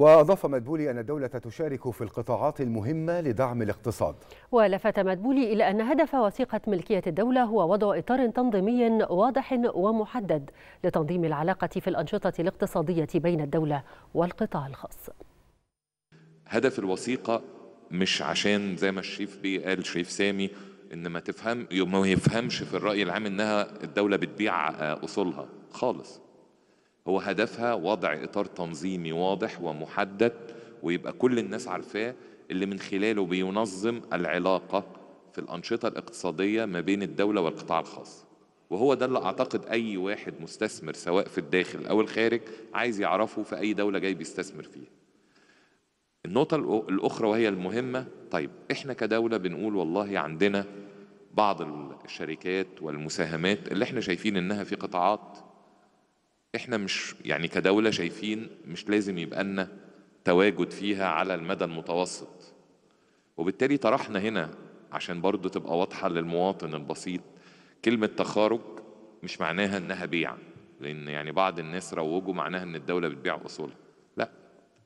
وأضاف مدبولي أن الدولة تشارك في القطاعات المهمة لدعم الاقتصاد ولفت مدبولي إلى أن هدف وثيقة ملكية الدولة هو وضع إطار تنظيمي واضح ومحدد لتنظيم العلاقة في الأنشطة الاقتصادية بين الدولة والقطاع الخاص هدف الوثيقة مش عشان زي ما الشريف بيه قال شريف سامي ان ما تفهم ما يفهمش في الرأي العام انها الدولة بتبيع اصولها خالص هو هدفها وضع اطار تنظيمي واضح ومحدد ويبقى كل الناس عارفاه اللي من خلاله بينظم العلاقه في الانشطه الاقتصاديه ما بين الدوله والقطاع الخاص وهو ده اللي اعتقد اي واحد مستثمر سواء في الداخل او الخارج عايز يعرفه في اي دوله جاي بيستثمر فيها النقطه الاخرى وهي المهمه طيب احنا كدوله بنقول والله عندنا بعض الشركات والمساهمات اللي احنا شايفين انها في قطاعات احنا مش يعني كدولة شايفين مش لازم يبقى لنا تواجد فيها على المدى المتوسط وبالتالي طرحنا هنا عشان برضو تبقى واضحة للمواطن البسيط كلمة تخارج مش معناها انها بيع لان يعني بعض الناس روجوا معناها ان الدولة بتبيع اصولها